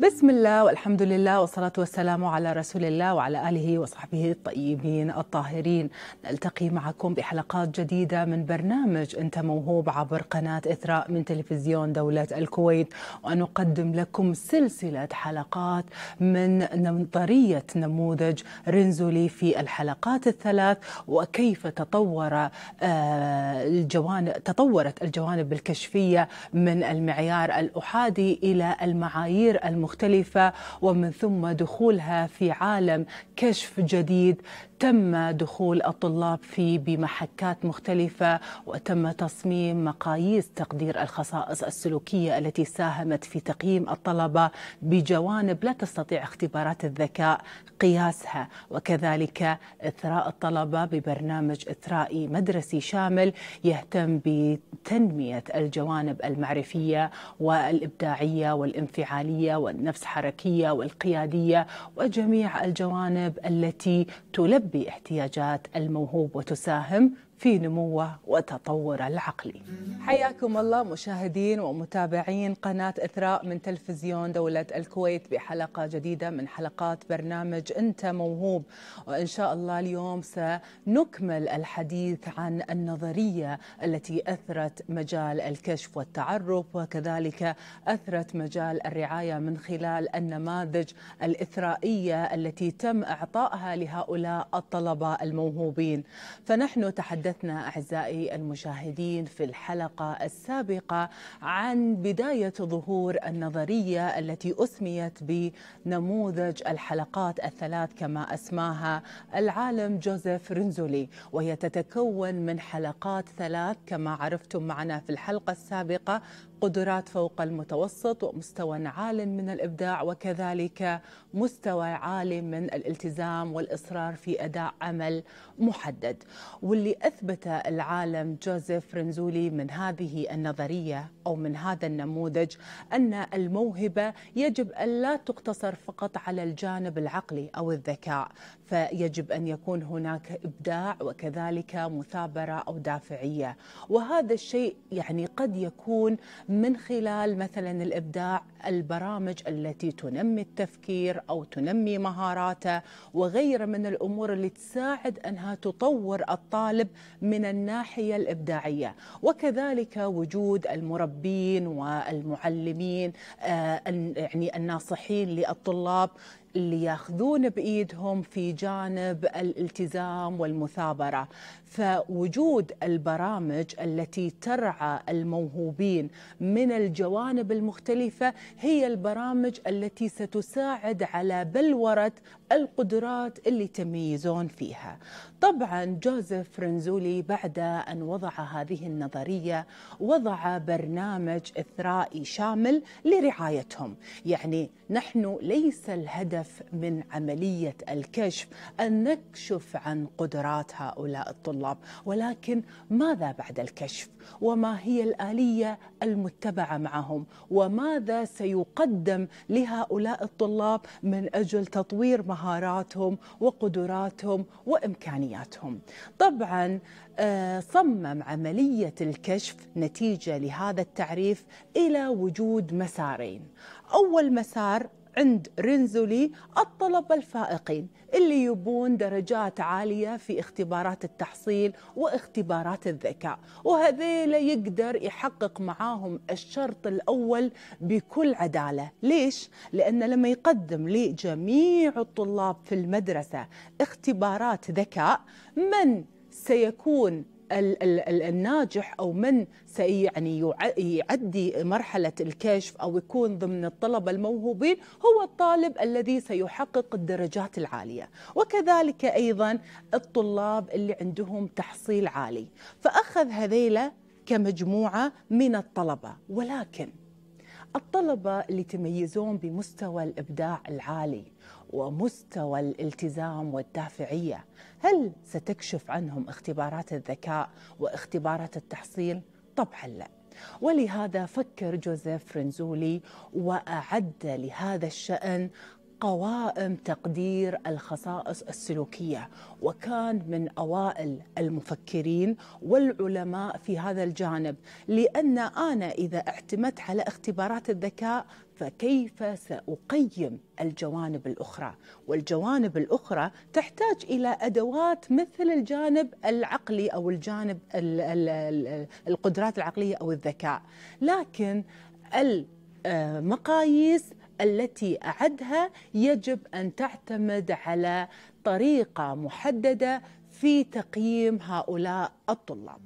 بسم الله والحمد لله والصلاة والسلام على رسول الله وعلى آله وصحبه الطيبين الطاهرين نلتقي معكم بحلقات جديدة من برنامج أنت موهوب عبر قناة إثراء من تلفزيون دولة الكويت ونقدم لكم سلسلة حلقات من نظرية نموذج رنزولي في الحلقات الثلاث وكيف تطور آه، الجوانب تطورت الجوانب الكشفية من المعيار الأحادي إلى المعايير الم مختلفة ومن ثم دخولها في عالم كشف جديد تم دخول الطلاب فيه بمحكات مختلفة وتم تصميم مقاييس تقدير الخصائص السلوكية التي ساهمت في تقييم الطلبة بجوانب لا تستطيع اختبارات الذكاء قياسها وكذلك إثراء الطلبة ببرنامج إثرائي مدرسي شامل يهتم بتنمية الجوانب المعرفية والإبداعية والانفعالية والنفس حركية والقيادية وجميع الجوانب التي تلبي تلبي احتياجات الموهوب وتساهم في نموه وتطوره العقلي حياكم الله مشاهدين ومتابعين قناة إثراء من تلفزيون دولة الكويت بحلقة جديدة من حلقات برنامج أنت موهوب وإن شاء الله اليوم سنكمل الحديث عن النظرية التي أثرت مجال الكشف والتعرف وكذلك أثرت مجال الرعاية من خلال النماذج الإثرائية التي تم إعطائها لهؤلاء الطلبة الموهوبين فنحن تحدثنا تحدثنا أعزائي المشاهدين في الحلقة السابقة عن بداية ظهور النظرية التي أسميت بنموذج الحلقات الثلاث كما أسماها العالم جوزيف رنزولي وهي تتكون من حلقات ثلاث كما عرفتم معنا في الحلقة السابقة قدرات فوق المتوسط ومستوى عال من الابداع وكذلك مستوى عالي من الالتزام والاصرار في اداء عمل محدد واللي اثبت العالم جوزيف رنزولي من هذه النظريه او من هذا النموذج ان الموهبه يجب ان لا تقتصر فقط على الجانب العقلي او الذكاء فيجب ان يكون هناك ابداع وكذلك مثابره او دافعيه وهذا الشيء يعني قد يكون من خلال مثلا الابداع البرامج التي تنمي التفكير او تنمي مهاراته وغيره من الامور اللي تساعد انها تطور الطالب من الناحيه الابداعيه وكذلك وجود المربين والمعلمين آه، يعني الناصحين للطلاب اللي ياخذون بايدهم في جانب الالتزام والمثابره فوجود البرامج التي ترعى الموهوبين من الجوانب المختلفه هي البرامج التي ستساعد على بلوره القدرات اللي تميزون فيها طبعا جوزيف رنزولي بعد ان وضع هذه النظريه وضع برنامج اثرائي شامل لرعايتهم يعني نحن ليس الهدف الهدف من عملية الكشف أن نكشف عن قدرات هؤلاء الطلاب ولكن ماذا بعد الكشف وما هي الآلية المتبعة معهم وماذا سيقدم لهؤلاء الطلاب من أجل تطوير مهاراتهم وقدراتهم وإمكانياتهم طبعا آه، صمم عملية الكشف نتيجة لهذا التعريف إلى وجود مسارين أول مسار عند رينزولي الطلبة الفائقين اللي يبون درجات عالية في اختبارات التحصيل واختبارات الذكاء وهذيلا يقدر يحقق معاهم الشرط الأول بكل عدالة ليش؟ لأن لما يقدم لجميع الطلاب في المدرسة اختبارات ذكاء من سيكون ال الناجح او من سيعني يعدي مرحله الكشف او يكون ضمن الطلبه الموهوبين هو الطالب الذي سيحقق الدرجات العاليه وكذلك ايضا الطلاب اللي عندهم تحصيل عالي فاخذ هذيلا كمجموعه من الطلبه ولكن الطلبه اللي تميزون بمستوى الابداع العالي ومستوى الالتزام والدافعيه هل ستكشف عنهم اختبارات الذكاء واختبارات التحصيل طبعا لا ولهذا فكر جوزيف فرنزولي واعد لهذا الشان قوائم تقدير الخصائص السلوكيه وكان من اوائل المفكرين والعلماء في هذا الجانب لان انا اذا اعتمدت على اختبارات الذكاء فكيف ساقيم الجوانب الاخرى والجوانب الاخرى تحتاج الى ادوات مثل الجانب العقلي او الجانب القدرات العقليه او الذكاء لكن المقاييس التي اعدها يجب ان تعتمد على طريقه محدده في تقييم هؤلاء الطلاب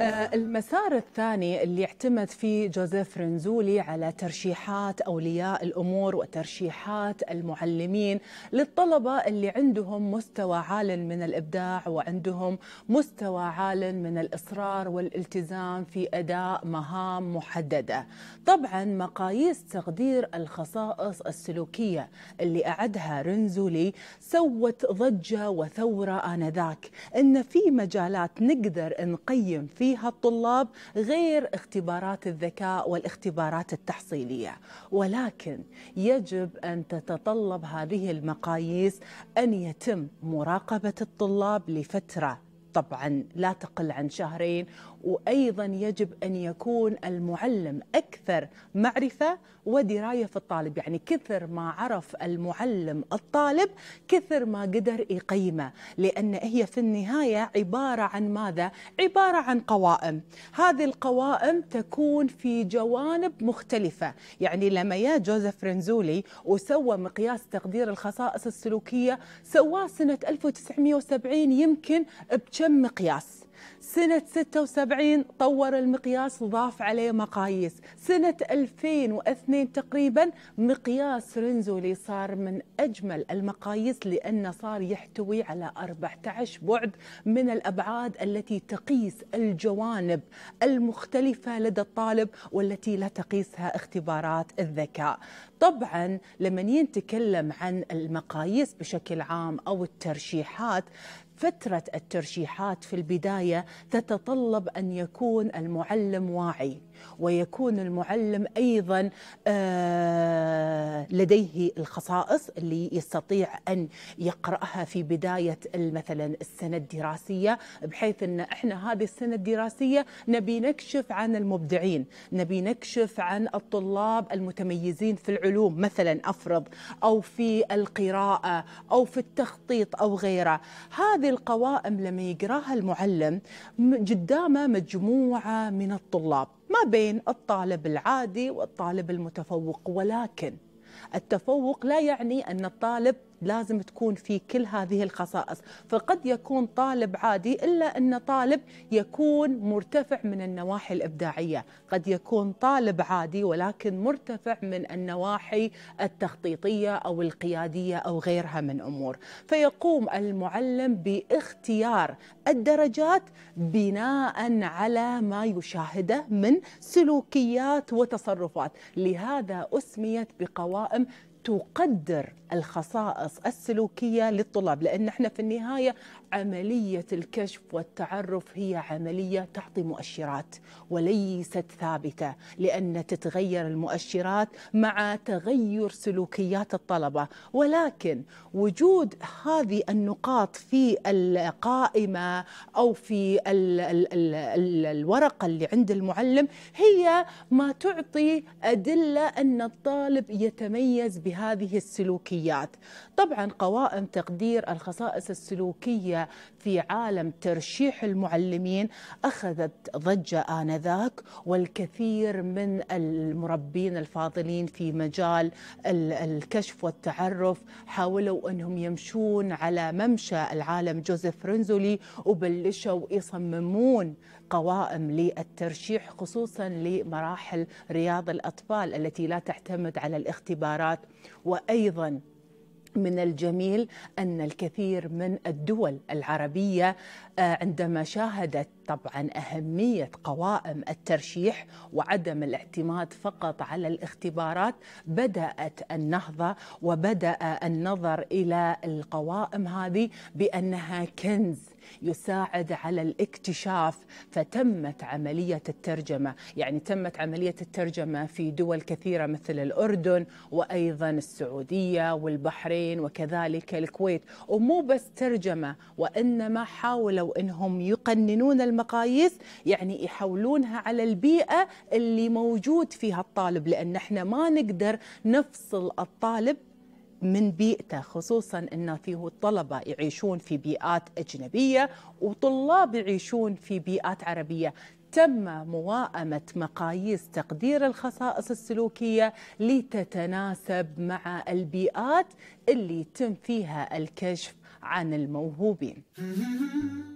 آه، المسار الثاني اللي اعتمد فيه جوزيف رنزولي على ترشيحات أولياء الأمور وترشيحات المعلمين للطلبة اللي عندهم مستوى عال من الإبداع وعندهم مستوى عال من الإصرار والالتزام في أداء مهام محددة طبعا مقاييس تقدير الخصائص السلوكية اللي أعدها رنزولي سوت ضجة وثورة آنذاك إن في مجالات نقدر نقيم فيها فيها الطلاب غير اختبارات الذكاء والاختبارات التحصيليه ولكن يجب ان تتطلب هذه المقاييس ان يتم مراقبه الطلاب لفتره طبعا لا تقل عن شهرين وأيضا يجب أن يكون المعلم أكثر معرفة ودراية في الطالب يعني كثر ما عرف المعلم الطالب كثر ما قدر يقيمه لأن هي في النهاية عبارة عن ماذا؟ عبارة عن قوائم هذه القوائم تكون في جوانب مختلفة يعني لما يا جوزيف رنزولي وسوى مقياس تقدير الخصائص السلوكية سواه سنة 1970 يمكن بكم مقياس سنة 76 طور المقياس وضاف عليه مقاييس سنة 2002 تقريبا مقياس رنزولي صار من أجمل المقاييس لأنه صار يحتوي على 14 بعد من الأبعاد التي تقيس الجوانب المختلفة لدى الطالب والتي لا تقيسها اختبارات الذكاء طبعا لما نتكلم عن المقاييس بشكل عام أو الترشيحات فترة الترشيحات في البداية تتطلب أن يكون المعلم واعي ويكون المعلم أيضا آه، لديه الخصائص اللي يستطيع أن يقرأها في بداية مثلا السنة الدراسية بحيث أن إحنا هذه السنة الدراسية نبي نكشف عن المبدعين نبي نكشف عن الطلاب المتميزين في العلوم مثلا أفرض أو في القراءة أو في التخطيط أو غيره هذا هذه القوائم لما يقراها المعلم قدامه مجموعه من الطلاب ما بين الطالب العادي والطالب المتفوق ولكن التفوق لا يعني ان الطالب لازم تكون في كل هذه الخصائص فقد يكون طالب عادي إلا أن طالب يكون مرتفع من النواحي الإبداعية قد يكون طالب عادي ولكن مرتفع من النواحي التخطيطية أو القيادية أو غيرها من أمور فيقوم المعلم باختيار الدرجات بناء على ما يشاهده من سلوكيات وتصرفات لهذا أسميت بقوائم تقدر الخصائص السلوكيه للطلاب لان احنا في النهايه عملية الكشف والتعرف هي عملية تعطي مؤشرات وليست ثابتة لأن تتغير المؤشرات مع تغير سلوكيات الطلبة ولكن وجود هذه النقاط في القائمة أو في الـ الـ الـ الـ الورقة اللي عند المعلم هي ما تعطي أدلة أن الطالب يتميز بهذه السلوكيات طبعا قوائم تقدير الخصائص السلوكية في عالم ترشيح المعلمين أخذت ضجة آنذاك والكثير من المربين الفاضلين في مجال الكشف والتعرف حاولوا أنهم يمشون على ممشى العالم جوزيف رنزولي وبلشوا يصممون قوائم للترشيح خصوصا لمراحل رياض الأطفال التي لا تعتمد على الاختبارات وأيضا من الجميل أن الكثير من الدول العربية آه، عندما شاهدت طبعا اهميه قوائم الترشيح وعدم الاعتماد فقط على الاختبارات بدات النهضه وبدا النظر الى القوائم هذه بانها كنز يساعد على الاكتشاف فتمت عمليه الترجمه، يعني تمت عمليه الترجمه في دول كثيره مثل الاردن وايضا السعوديه والبحرين وكذلك الكويت، ومو بس ترجمه وانما حاولوا لو انهم يقننون المقاييس يعني يحولونها على البيئه اللي موجود فيها الطالب لان احنا ما نقدر نفصل الطالب من بيئته خصوصا ان فيه الطلبه يعيشون في بيئات اجنبيه وطلاب يعيشون في بيئات عربيه تم موائمة مقاييس تقدير الخصائص السلوكية لتتناسب مع البيئات اللي تم فيها الكشف عن الموهوبين